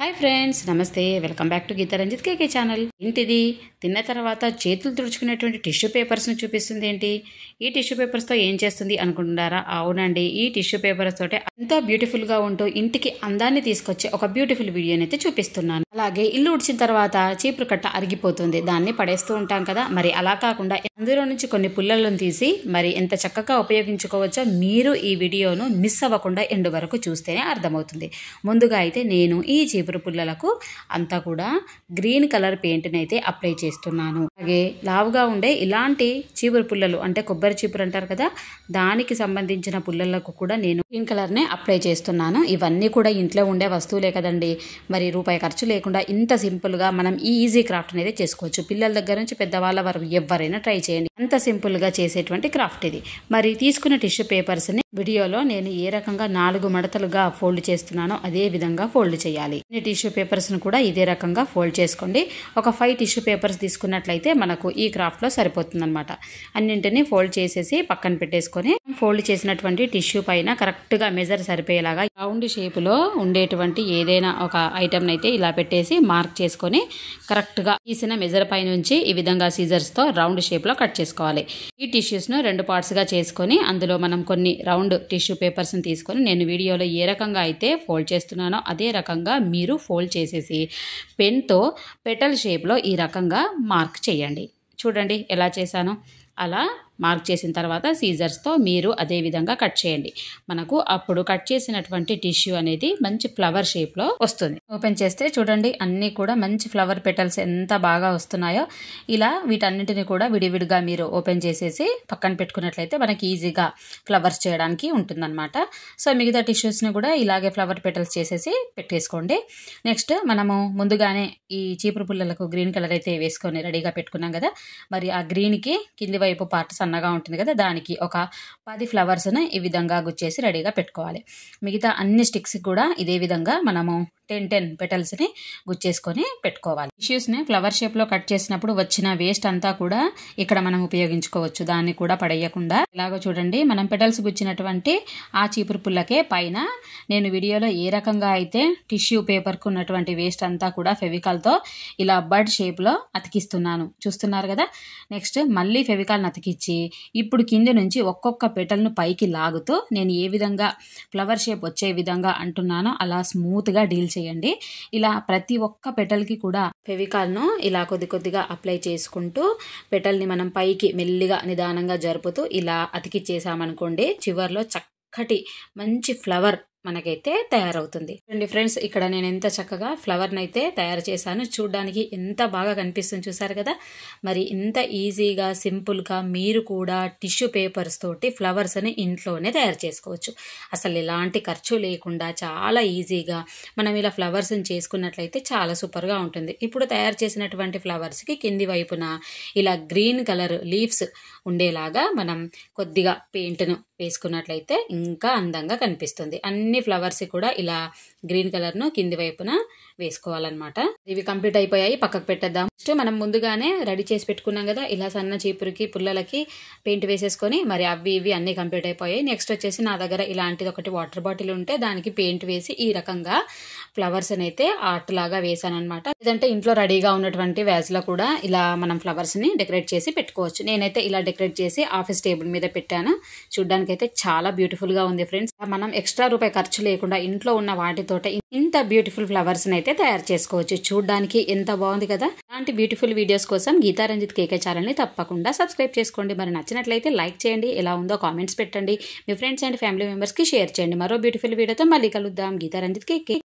hi friends నమస్తే welcome back to Geeta Ranjit KK channel ఏంటిది తిన్న తర్వాత చేతులు తుడుచుకునేటువంటి టిష్యూ పేపర్స్ను చూపిస్తుంది ఏంటి ఈ టిష్యూ పేపర్స్తో ఏం చేస్తుంది అనుకుంటున్నారా అవునండి ఈ టిష్యూ పేపర్స్ తోటే ఎంతో బ్యూటిఫుల్గా ఉంటూ ఇంటికి అందాన్ని తీసుకొచ్చే ఒక బ్యూటిఫుల్ వీడియోని అయితే చూపిస్తున్నాను అలాగే ఇల్లు ఉడిచిన తర్వాత చీపురు కట్ట అరిగిపోతుంది దాన్ని పడేస్తూ ఉంటాం కదా మరి అలా కాకుండా అందులో నుంచి కొన్ని పుల్లలను తీసి మరి ఎంత చక్కగా ఉపయోగించుకోవచ్చో మీరు ఈ వీడియోను మిస్ అవ్వకుండా ఎండు వరకు చూస్తేనే అర్థమవుతుంది ముందుగా అయితే నేను ఈ చీపురు పుల్లలకు అంతా కూడా గ్రీన్ కలర్ పెయింట్ని అయితే అప్లై చేస్తున్నాను అలాగే లావుగా ఉండే ఇలాంటి చీపురు పుల్లలు అంటే కొబ్బరి చీపురు అంటారు కదా దానికి సంబంధించిన పుల్లలకు కూడా నేను గ్రీన్ కలర్నే అప్లై చేస్తున్నాను ఇవన్నీ కూడా ఇంట్లో ఉండే వస్తువులే కదండి మరి రూపాయి ఖర్చు లేకుండా ఇంత సింపుల్గా మనం ఈ ఈజీ క్రాఫ్ట్ అనేది చేసుకోవచ్చు పిల్లల దగ్గర నుంచి పెద్దవాళ్ళ వరకు ఎవరైనా ట్రై చేయాలి చేయండి అంత గా చేసేటువంటి క్రాఫ్ట్ ఇది మరి తీసుకున్న టిష్యూ పేపర్స్ ని వీడియోలో నేను ఏ రకంగా నాలుగు మడతలుగా ఫోల్డ్ చేస్తున్నానో అదే విధంగా ఫోల్డ్ చేయాలి టిష్యూ పేపర్స్ ను కూడా ఇదే రకంగా ఫోల్డ్ చేసుకోండి ఒక ఫైవ్ టిష్యూ పేపర్స్ తీసుకున్నట్లయితే మనకు ఈ క్రాఫ్ట్ లో సరిపోతుందన్నమాట అన్నింటినీ ఫోల్డ్ చేసేసి పక్కన పెట్టేసుకొని ఫోల్డ్ చేసినటువంటి టిష్యూ పైన కరెక్ట్గా మెజర్ సరిపోయేలాగా రౌండ్ షేప్లో ఉండేటువంటి ఏదైనా ఒక ఐటెం అయితే ఇలా పెట్టేసి మార్క్ చేసుకొని కరెక్ట్గా తీసిన మెజర్ పై నుంచి ఈ విధంగా సీజర్స్తో రౌండ్ షేప్లో కట్ చేసుకోవాలి ఈ టిష్యూస్ను రెండు పార్ట్స్గా చేసుకొని అందులో మనం కొన్ని రౌండ్ టిష్యూ పేపర్స్ని తీసుకొని నేను వీడియోలో ఏ రకంగా అయితే ఫోల్డ్ చేస్తున్నానో అదే రకంగా మీరు ఫోల్డ్ చేసేసి పెన్తో పెటల్ షేప్లో ఈ రకంగా మార్క్ చేయండి చూడండి ఎలా చేశాను అలా మార్క్ చేసిన తర్వాత సీజర్స్తో మీరు అదే విధంగా కట్ చేయండి మనకు అప్పుడు కట్ చేసినటువంటి టిష్యూ అనేది మంచి ఫ్లవర్ షేప్లో వస్తుంది ఓపెన్ చేస్తే చూడండి అన్నీ కూడా మంచి ఫ్లవర్ పెటల్స్ ఎంత బాగా వస్తున్నాయో ఇలా వీటన్నిటిని కూడా విడివిడిగా మీరు ఓపెన్ చేసేసి పక్కన పెట్టుకున్నట్లయితే మనకి ఈజీగా ఫ్లవర్స్ చేయడానికి ఉంటుందన్నమాట సో మిగతా టిష్యూస్ని కూడా ఇలాగే ఫ్లవర్ పెటల్స్ చేసేసి పెట్టేసుకోండి నెక్స్ట్ మనము ముందుగానే ఈ చీపురు పుల్లలకు గ్రీన్ కలర్ అయితే వేసుకొని రెడీగా పెట్టుకున్నాం కదా మరి ఆ గ్రీన్కి కింది వైపు పార్ట్ సన్నగా ఉంటుంది కదా దానికి ఒక పది ఫ్లవర్స్ని ఈ విధంగా గుచ్చేసి రెడీగా పెట్టుకోవాలి మిగతా అన్ని స్టిక్స్ కూడా ఇదే విధంగా మనము టెన్ టెన్ పెటల్స్ని గుచ్చేసుకొని పెట్టుకోవాలి టిష్యూస్ని ఫ్లవర్ షేప్లో కట్ చేసినప్పుడు వచ్చిన వేస్ట్ అంతా కూడా ఇక్కడ మనం ఉపయోగించుకోవచ్చు దాన్ని కూడా పడేయకుండా ఇలాగో చూడండి మనం పెటల్స్ గుచ్చినటువంటి ఆ చీపురు పుల్లకే పైన నేను వీడియోలో ఏ రకంగా అయితే టిష్యూ పేపర్కు ఉన్నటువంటి వేస్ట్ అంతా కూడా ఫెవికాల్తో ఇలా బర్డ్ షేప్లో అతికిస్తున్నాను చూస్తున్నారు కదా నెక్స్ట్ మళ్ళీ ఫెవికాల్ని అతికిచ్చి ఇప్పుడు కింద నుంచి ఒక్కొక్క పెటల్ను పైకి లాగుతూ నేను ఏ విధంగా ఫ్లవర్ షేప్ వచ్చే విధంగా అంటున్నానో అలా స్మూత్గా డీల్ చేయండి ఇలా ప్రతి ఒక్క పెటల్కి కూడా ఫెవికాల్ను ఇలా కొద్ది కొద్దిగా అప్లై చేసుకుంటూ పెటల్ని మనం పైకి మెల్లిగా నిదానంగా జరుపుతూ ఇలా అతికిచ్చేసామనుకోండి చివర్లో చక్కటి మంచి ఫ్లవర్ మనకైతే తయారవుతుంది రండి ఫ్రెండ్స్ ఇక్కడ నేను ఎంత చక్కగా ఫ్లవర్ని అయితే తయారు చేశాను చూడ్డానికి ఎంత బాగా కనిపిస్తుంది చూసారు కదా మరి ఇంత ఈజీగా సింపుల్గా మీరు కూడా టిష్యూ పేపర్స్ తోటి ఫ్లవర్స్ని ఇంట్లోనే తయారు చేసుకోవచ్చు అసలు ఎలాంటి ఖర్చు లేకుండా చాలా ఈజీగా మనం ఇలా ఫ్లవర్స్ని చేసుకున్నట్లయితే చాలా సూపర్గా ఉంటుంది ఇప్పుడు తయారు చేసినటువంటి ఫ్లవర్స్కి కింది వైపున ఇలా గ్రీన్ కలర్ లీవ్స్ ఉండేలాగా మనం కొద్దిగా పెయింట్ను వేసుకున్నట్లయితే ఇంకా అందంగా కనిపిస్తుంది అన్ని అన్ని ఫ్లవర్స్ కూడా ఇలా గ్రీన్ కలర్ ను కింది వైపున వేసుకోవాలన్నమాట ఇవి కంప్లీట్ అయిపోయాయి పక్కకు పెట్టేద్దాం నెక్స్ట్ మనం ముందుగానే రెడీ చేసి పెట్టుకున్నాం కదా ఇలా సన్న చీపురికి పుల్లలకి పెయింట్ వేసేసుకొని మరి అవి ఇవి అన్ని కంప్లీట్ అయిపోయాయి నెక్స్ట్ వచ్చేసి నా దగ్గర ఇలాంటిది ఒకటి వాటర్ బాటిల్ ఉంటే దానికి పెయింట్ వేసి ఈ రకంగా ఫ్లవర్స్ అయితే ఆర్ట్ లాగా వేసాను అనమాట లేదంటే ఇంట్లో రెడీగా ఉన్నటువంటి లో కూడా ఇలా మనం ఫ్లవర్స్ ని డెకరేట్ చేసి పెట్టుకోవచ్చు నేనైతే ఇలా డెకరేట్ చేసి ఆఫీస్ టేబుల్ మీద పెట్టాను అయితే చాలా బ్యూటిఫుల్ గా ఉంది ఫ్రెండ్స్ మనం ఎక్స్ట్రా రూపాయి ఖర్చు లేకుండా ఇంట్లో ఉన్న వాటితోటే ఇంత బ్యూటిఫుల్ ఫ్లవర్స్ అయితే తయారు చేసుకోవచ్చు చూడడానికి ఎంత బాగుంది కదా ఇలాంటి బ్యూటిఫుల్ వీడియోస్ కోసం గీతారంజిత్ కేకే ని తప్పకుండా సబ్స్క్రైబ్ చేసుకోండి మరి నచ్చినట్లయితే లైక్ చేయండి ఎలా ఉందో కామెంట్స్ పెట్టండి మీ ఫ్రెండ్స్ అండ్ ఫ్యామిలీ మెంబర్స్ కి షేర్ చేయండి మరో బ్యూటిఫుల్ వీడియోతో మళ్ళీ కలుద్దాం గీతారంజిత్ కేకే